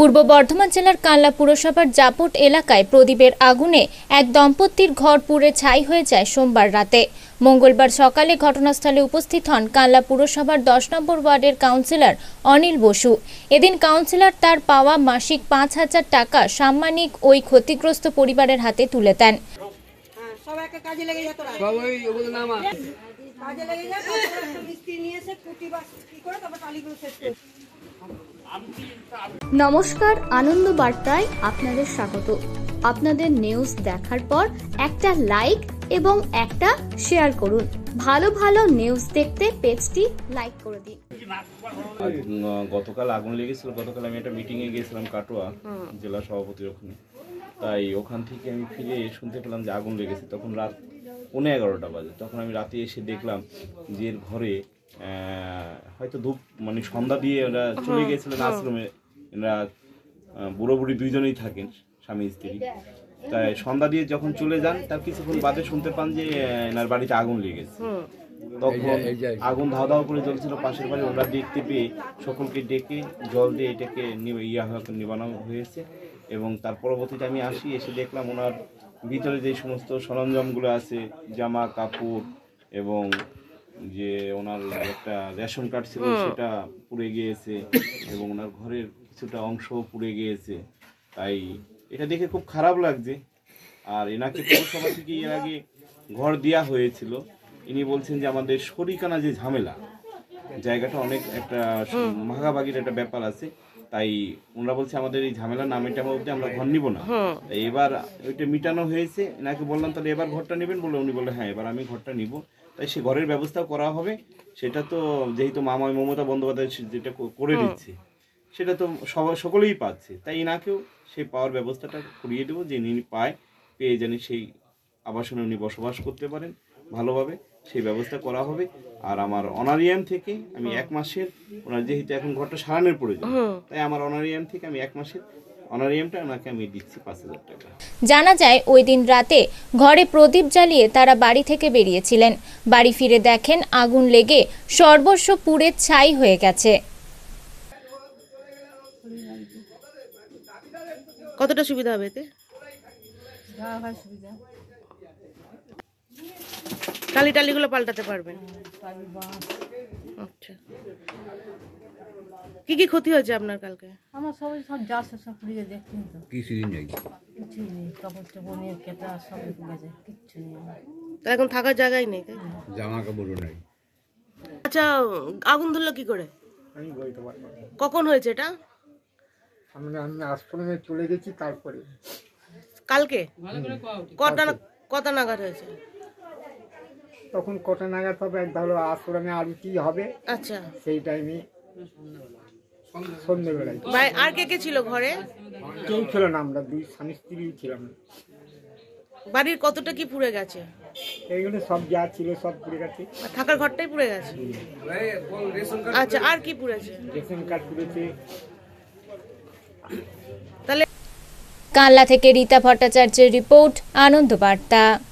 পূর্ব বর্ধমান জেলার কানলা পুরসভার জাপট এলাকায় প্রদীপের আগুনে এক দম্পতির ঘর পুড়ে ছাই হয়ে যায় সোমবার রাতে মঙ্গলবার সকালে ঘটনাস্থলে উপস্থিত হন কানলা পুরসভার দশ নম্বর ওয়ার্ডের কাউন্সিলর অনিল বসু এদিন কাউন্সিলর তার পাওয়া মাসিক পাঁচ হাজার টাকা সাম্মানিক ওই ক্ষতিগ্রস্ত পরিবারের হাতে তুলে দেন হ্যাঁ, নমস্কার আনন্দ বার্তায় আপনাদের স্বাগত আপনাদের নিউজ দেখার পর একটা লাইক এবং একটা শেয়ার করুন ভালো ভালো নিউজ দেখতে পেজটি লাইক করে দিন গতকাল আগুন লেগেছিল গতকাল আমি একটা মিটিংয়ে গিয়েছিলাম কাটোয়া জেলা সভাপতির ওখানে তাই ওখান থেকে আমি ফিরে শুনতে পেলাম যে আগুন লেগেছে তখন রাত পনেরো এগারোটা বাজে তখন আমি রাতে এসে দেখলাম যে ঘরে হয়তো ধূপ মানে সন্ধ্যা দিয়ে ওরা চলে হ্যাঁ, গেছিলেন হ্যাঁ। আশ্রমে এরা বুড়ো বুড়ি দুইজনেই থাকেন স্বামী স্ত্রী তাই সন্ধ্যা দিয়ে যখন চলে যান তার কিছুক্ষণ বাদে শুনতে পান যে এনার বাড়িতে আগুন লেগেছে তখন আগুন ধাও ধাও করে জ্বলছিল পাশের বাড়ি ওরা দেখতে পেয়ে সকলকে ডেকে জল দিয়ে এটাকে ইয়া নিবানো হয়েছে এবং তার পরবর্তীতে আমি আসি এসে দেখলাম ওনার ভিতরে যে সমস্ত সরঞ্জামগুলো আছে জামা কাপড় এবং যে ওনার একটা রেশন কার্ড ছিল সেটা পুড়ে গিয়েছে এবং ওনার ঘরের কিছুটা অংশ পুড়ে গিয়েছে তাই এটা দেখে খুব খারাপ লাগছে আর এনাকে পৌরসভা থেকে এর আগে ঘর দেওয়া হয়েছিল ইনি বলছেন যে আমাদের শরিকানা যে ঝামেলা জায়গাটা অনেক একটা ভাগাভাগির একটা ব্যাপার আছে তাই ওনারা বলছে আমাদের এই ঝামেলা না মেটানো অব্দি আমরা ঘর নিব না এবার ওইটা মিটানো হয়েছে এনাকে বললাম তাহলে এবার ঘরটা নেবেন বলে উনি বলে হ্যাঁ এবার আমি ঘরটা নিব তাই সে ঘরের ব্যবস্থা করা হবে সেটা তো যেহেতু মামাই মমতা বন্দ্যোপাধ্যায় যেটা করে দিচ্ছে সেটা তো সবাই সকলেই পাচ্ছে তাই ইনাকেও সেই পাওয়ার ব্যবস্থাটা করিয়ে দেবো যে ইনি পায় পেয়ে জানি সেই আবাসনে উনি বসবাস করতে পারেন ভালোভাবে সেই ব্যবস্থা করা হবে আর আমার অনারিয়াম থেকে আমি এক মাসের ওনার যেহেতু এখন ঘরটা সারানোর প্রয়োজন তাই আমার অনারিয়াম থেকে আমি এক মাসের জানা যায় ওই দিন রাতে ঘরে প্রদীপ জ্বালিয়ে তারা বাড়ি থেকে বেরিয়েছিলেন বাড়ি ফিরে দেখেন আগুন লেগে সর্বস্ব পুড়ে ছাই হয়ে গেছে কতটা সুবিধা হবে এতে টালি টালিগুলো পাল্টাতে পারবেন আচ্ছা কি কি ক্ষতি হয়েছে আপনার কালকে আমার সব সব যা সব পুড়িয়ে দেখছেন তো কি সিজন যাই কিছু নেই কাপড় চোপড় নিয়ে কেটা সব পুড়ে যায় কিচ্ছু নেই তাহলে এখন থাকার জায়গাই নেই তাই জামা কাপড়ও নাই আচ্ছা আগুন ধরলো কি করে আমি বলতে পারবো না। কখন হয়েছে এটা আমি আমি আশ্রমে চলে গেছি তারপরে কালকে কটা কটা নাগাদ হয়েছে তখন কটা নাগাদ হবে এক ভালো আর কি হবে আচ্ছা সেই টাইমে আর কে কে ছিল ঘরে বাড়ির কতটা পুড়ে গেছে সব থাকার ঘরটাই পুড়ে গেছে আচ্ছা আর পুড়েছে তাহলে কাল্লা থেকে রীতা ভট্টাচার্যের রিপোর্ট আনন্দ বার্তা